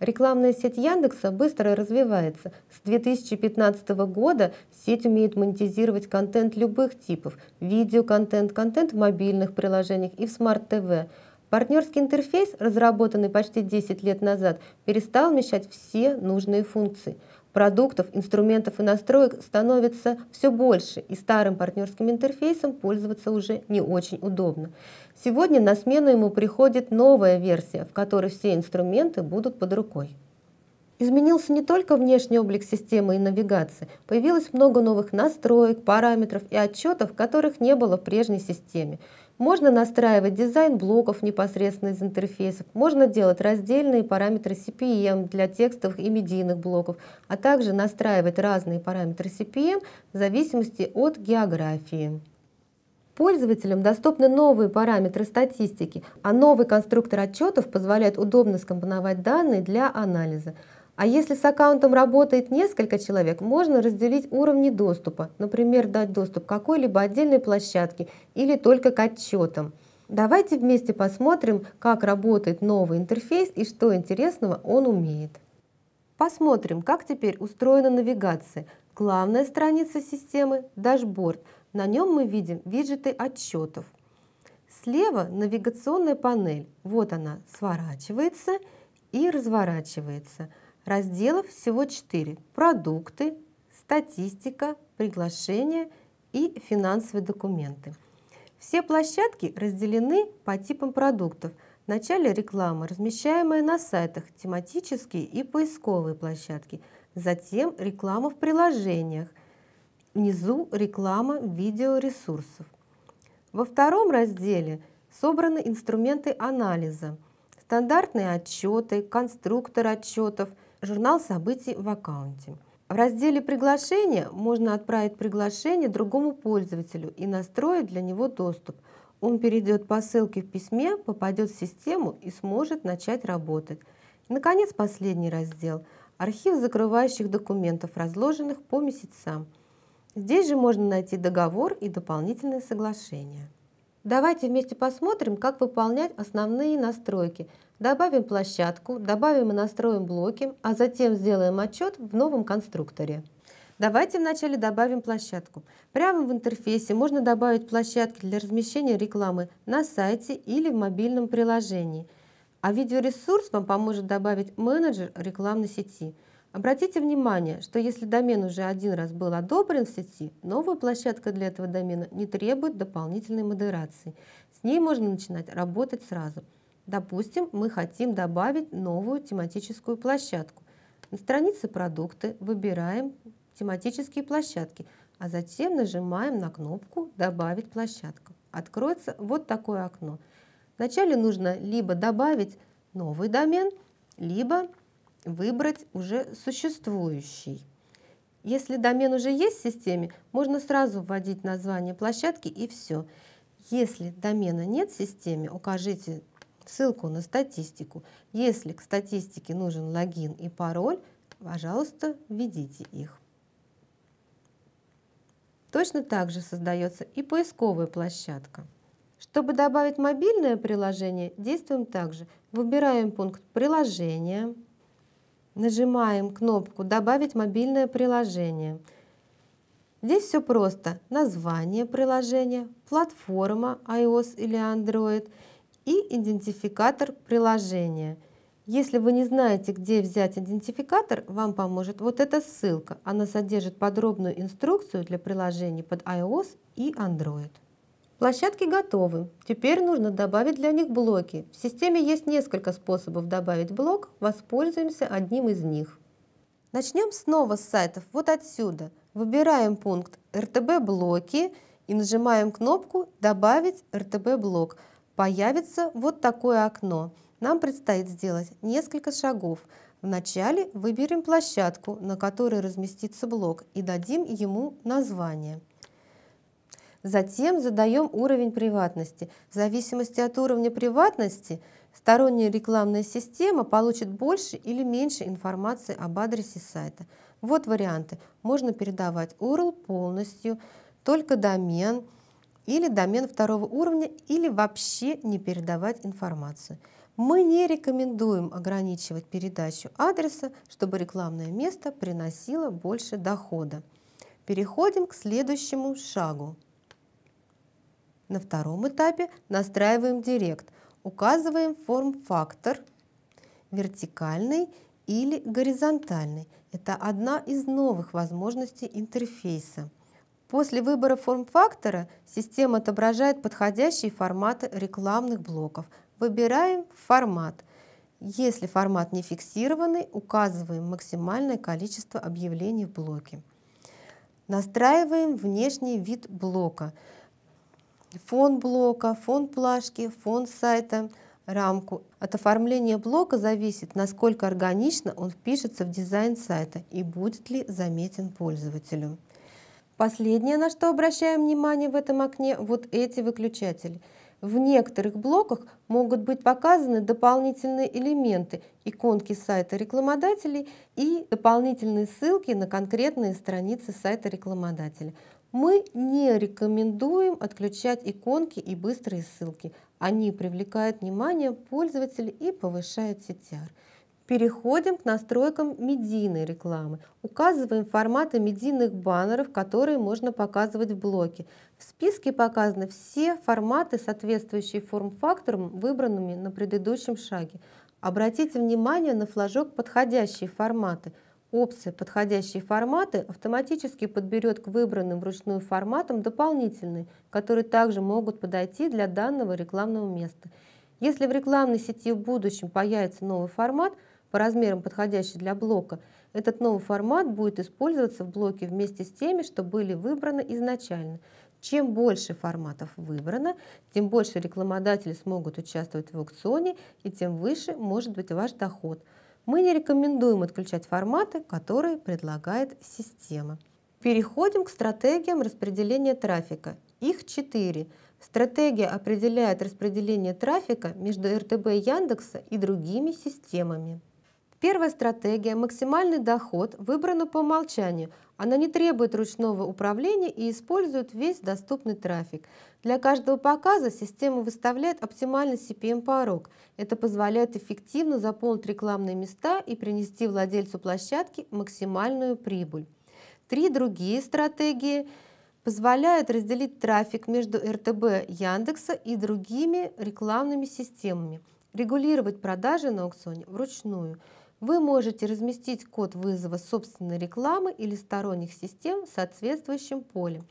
Рекламная сеть Яндекса быстро развивается. С 2015 года сеть умеет монетизировать контент любых типов – видеоконтент, контент в мобильных приложениях и в смарт-ТВ. Партнерский интерфейс, разработанный почти 10 лет назад, перестал вмещать все нужные функции – Продуктов, инструментов и настроек становится все больше, и старым партнерским интерфейсом пользоваться уже не очень удобно. Сегодня на смену ему приходит новая версия, в которой все инструменты будут под рукой. Изменился не только внешний облик системы и навигации, появилось много новых настроек, параметров и отчетов, которых не было в прежней системе. Можно настраивать дизайн блоков непосредственно из интерфейсов, можно делать раздельные параметры CPM для текстовых и медийных блоков, а также настраивать разные параметры CPM в зависимости от географии. Пользователям доступны новые параметры статистики, а новый конструктор отчетов позволяет удобно скомпоновать данные для анализа. А если с аккаунтом работает несколько человек, можно разделить уровни доступа, например, дать доступ какой-либо отдельной площадке или только к отчетам. Давайте вместе посмотрим, как работает новый интерфейс и что интересного он умеет. Посмотрим, как теперь устроена навигация. Главная страница системы – дашборд. На нем мы видим виджеты отчетов. Слева навигационная панель. Вот она сворачивается и разворачивается – Разделов всего 4 – продукты, статистика, приглашения и финансовые документы. Все площадки разделены по типам продуктов. В начале рекламы, размещаемая на сайтах, тематические и поисковые площадки. Затем реклама в приложениях. Внизу реклама видеоресурсов. Во втором разделе собраны инструменты анализа, стандартные отчеты, конструктор отчетов – журнал событий в аккаунте. В разделе «Приглашение» можно отправить приглашение другому пользователю и настроить для него доступ. Он перейдет по ссылке в письме, попадет в систему и сможет начать работать. И, наконец, последний раздел – архив закрывающих документов, разложенных по месяцам. Здесь же можно найти договор и дополнительные соглашения. Давайте вместе посмотрим, как выполнять основные настройки – Добавим площадку, добавим и настроим блоки, а затем сделаем отчет в новом конструкторе. Давайте вначале добавим площадку. Прямо в интерфейсе можно добавить площадки для размещения рекламы на сайте или в мобильном приложении. А видеоресурс вам поможет добавить менеджер рекламной сети. Обратите внимание, что если домен уже один раз был одобрен в сети, новая площадка для этого домена не требует дополнительной модерации. С ней можно начинать работать сразу – Допустим, мы хотим добавить новую тематическую площадку. На странице «Продукты» выбираем тематические площадки, а затем нажимаем на кнопку «Добавить площадку». Откроется вот такое окно. Вначале нужно либо добавить новый домен, либо выбрать уже существующий. Если домен уже есть в системе, можно сразу вводить название площадки и все. Если домена нет в системе, укажите ссылку на статистику. Если к статистике нужен логин и пароль, пожалуйста, введите их. Точно так же создается и поисковая площадка. Чтобы добавить мобильное приложение, действуем также. Выбираем пункт «Приложение», нажимаем кнопку «Добавить мобильное приложение». Здесь все просто. Название приложения, платформа iOS или Android – и идентификатор приложения. Если вы не знаете, где взять идентификатор, вам поможет вот эта ссылка. Она содержит подробную инструкцию для приложений под iOS и Android. Площадки готовы. Теперь нужно добавить для них блоки. В системе есть несколько способов добавить блок, воспользуемся одним из них. Начнем снова с сайтов вот отсюда. Выбираем пункт «РТБ-блоки» и нажимаем кнопку «Добавить РТБ-блок» появится вот такое окно. Нам предстоит сделать несколько шагов. Вначале выберем площадку, на которой разместится блок, и дадим ему название. Затем задаем уровень приватности. В зависимости от уровня приватности сторонняя рекламная система получит больше или меньше информации об адресе сайта. Вот варианты. Можно передавать URL полностью, только домен – или домен второго уровня, или вообще не передавать информацию. Мы не рекомендуем ограничивать передачу адреса, чтобы рекламное место приносило больше дохода. Переходим к следующему шагу. На втором этапе настраиваем директ. Указываем форм-фактор вертикальный или горизонтальный. Это одна из новых возможностей интерфейса. После выбора форм-фактора система отображает подходящие форматы рекламных блоков. Выбираем формат. Если формат не фиксированный, указываем максимальное количество объявлений в блоке. Настраиваем внешний вид блока. Фон блока, фон плашки, фон сайта, рамку. От оформления блока зависит, насколько органично он впишется в дизайн сайта и будет ли заметен пользователю. Последнее, на что обращаем внимание в этом окне, вот эти выключатели. В некоторых блоках могут быть показаны дополнительные элементы, иконки сайта рекламодателей и дополнительные ссылки на конкретные страницы сайта рекламодателя. Мы не рекомендуем отключать иконки и быстрые ссылки. Они привлекают внимание пользователей и повышают CTR. Переходим к настройкам медийной рекламы. Указываем форматы медийных баннеров, которые можно показывать в блоке. В списке показаны все форматы, соответствующие форм-факторам, выбранными на предыдущем шаге. Обратите внимание на флажок «Подходящие форматы». Опция «Подходящие форматы» автоматически подберет к выбранным вручную форматам дополнительные, которые также могут подойти для данного рекламного места. Если в рекламной сети в будущем появится новый формат – по размерам подходящий для блока, этот новый формат будет использоваться в блоке вместе с теми, что были выбраны изначально. Чем больше форматов выбрано, тем больше рекламодатели смогут участвовать в аукционе и тем выше может быть ваш доход. Мы не рекомендуем отключать форматы, которые предлагает система. Переходим к стратегиям распределения трафика. Их четыре. Стратегия определяет распределение трафика между РТБ Яндекса и другими системами. Первая стратегия – максимальный доход выбрана по умолчанию. Она не требует ручного управления и использует весь доступный трафик. Для каждого показа система выставляет оптимальный CPM-порог. Это позволяет эффективно заполнить рекламные места и принести владельцу площадки максимальную прибыль. Три другие стратегии позволяют разделить трафик между РТБ Яндекса и другими рекламными системами, регулировать продажи на аукционе вручную – вы можете разместить код вызова собственной рекламы или сторонних систем в соответствующем поле.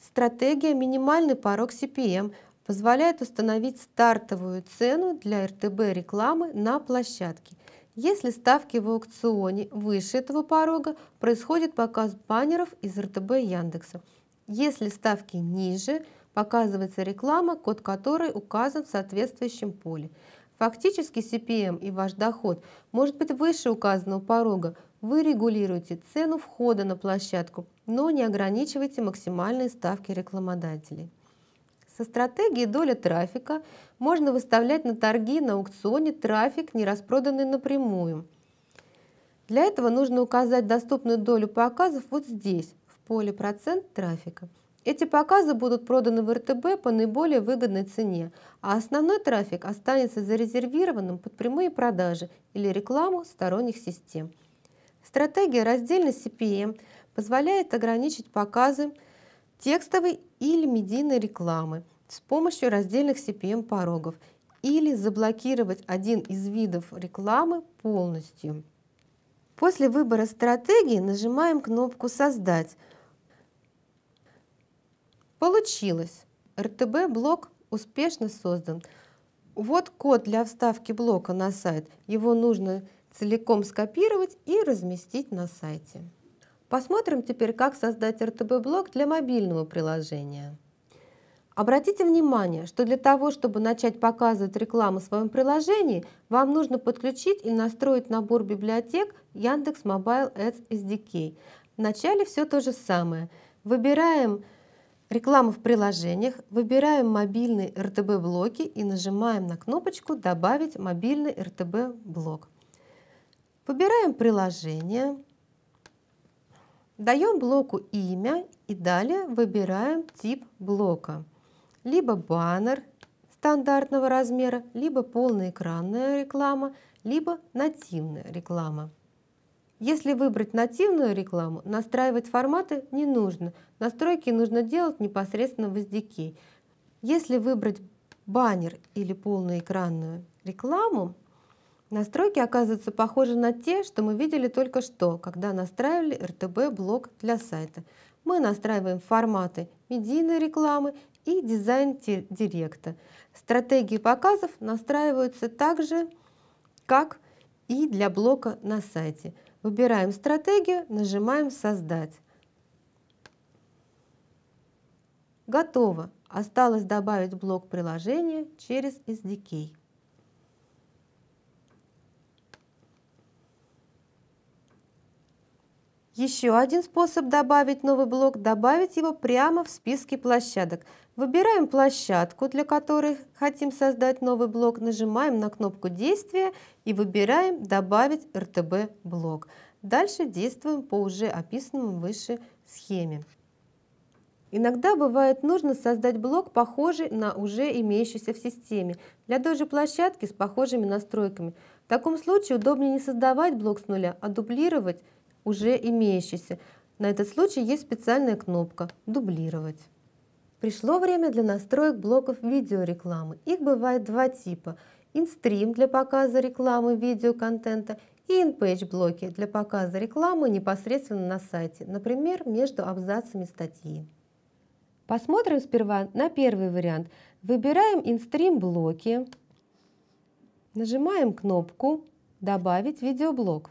Стратегия «Минимальный порог CPM» позволяет установить стартовую цену для РТБ рекламы на площадке. Если ставки в аукционе выше этого порога, происходит показ баннеров из РТБ Яндекса. Если ставки ниже, показывается реклама, код которой указан в соответствующем поле. Фактически CPM и ваш доход может быть выше указанного порога. Вы регулируете цену входа на площадку, но не ограничивайте максимальные ставки рекламодателей. Со стратегией доля трафика можно выставлять на торги на аукционе трафик, не распроданный напрямую. Для этого нужно указать доступную долю показов вот здесь, в поле «Процент трафика». Эти показы будут проданы в РТБ по наиболее выгодной цене, а основной трафик останется зарезервированным под прямые продажи или рекламу сторонних систем. Стратегия раздельно CPM эм позволяет ограничить показы текстовой или медийной рекламы с помощью раздельных CPM-порогов эм или заблокировать один из видов рекламы полностью. После выбора стратегии нажимаем кнопку «Создать», Получилось. РТБ-блок успешно создан. Вот код для вставки блока на сайт. Его нужно целиком скопировать и разместить на сайте. Посмотрим теперь, как создать РТБ-блок для мобильного приложения. Обратите внимание, что для того, чтобы начать показывать рекламу в своем приложении, вам нужно подключить и настроить набор библиотек Яндекс Mobile Ads SDK. Вначале все то же самое. Выбираем Рекламу в приложениях, выбираем мобильный РТБ-блоки и нажимаем на кнопочку «Добавить мобильный РТБ-блок». Выбираем приложение, даем блоку имя и далее выбираем тип блока. Либо баннер стандартного размера, либо полноэкранная реклама, либо нативная реклама. Если выбрать нативную рекламу, настраивать форматы не нужно. Настройки нужно делать непосредственно в SDK. Если выбрать баннер или полноэкранную рекламу, настройки оказываются похожи на те, что мы видели только что, когда настраивали РТБ-блок для сайта. Мы настраиваем форматы медийной рекламы и дизайн директа. Стратегии показов настраиваются так же, как и для блока на сайте – Выбираем стратегию, нажимаем «Создать». Готово. Осталось добавить блок приложения через SDK. Еще один способ добавить новый блок – добавить его прямо в списке площадок. Выбираем площадку, для которой хотим создать новый блок, нажимаем на кнопку действия и выбираем «Добавить РТБ блок». Дальше действуем по уже описанному выше схеме. Иногда бывает нужно создать блок, похожий на уже имеющийся в системе, для той же площадки с похожими настройками. В таком случае удобнее не создавать блок с нуля, а дублировать уже имеющийся. На этот случай есть специальная кнопка «Дублировать». Пришло время для настроек блоков видеорекламы. Их бывает два типа. Инстрим для показа рекламы видеоконтента и инпейдж-блоки для показа рекламы непосредственно на сайте, например, между абзацами статьи. Посмотрим сперва на первый вариант. Выбираем инстрим-блоки, нажимаем кнопку «Добавить видеоблок».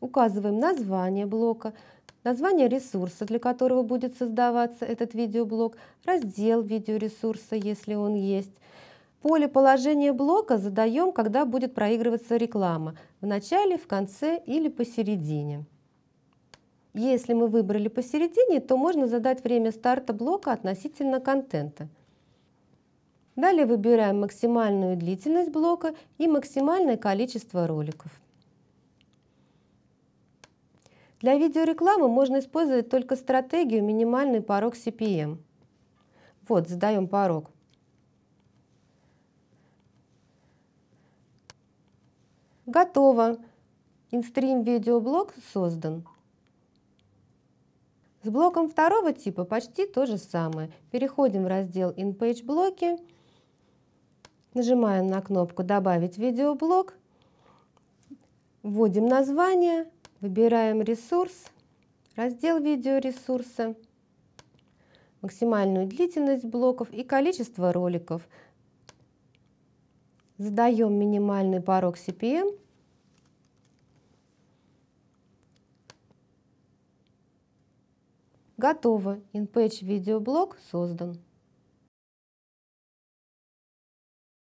Указываем название блока – название ресурса, для которого будет создаваться этот видеоблог, раздел видеоресурса, если он есть. Поле положения блока задаем, когда будет проигрываться реклама, в начале, в конце или посередине. Если мы выбрали посередине, то можно задать время старта блока относительно контента. Далее выбираем максимальную длительность блока и максимальное количество роликов. Для видеорекламы можно использовать только стратегию минимальный порог CPM. Вот, задаем порог. Готово. Инстрим видеоблог создан. С блоком второго типа почти то же самое. Переходим в раздел InPage блоки, нажимаем на кнопку «Добавить видеоблог», вводим название – Выбираем ресурс, раздел видеоресурса, максимальную длительность блоков и количество роликов. Задаем минимальный порог CPM. Готово. InPage видеоблог создан.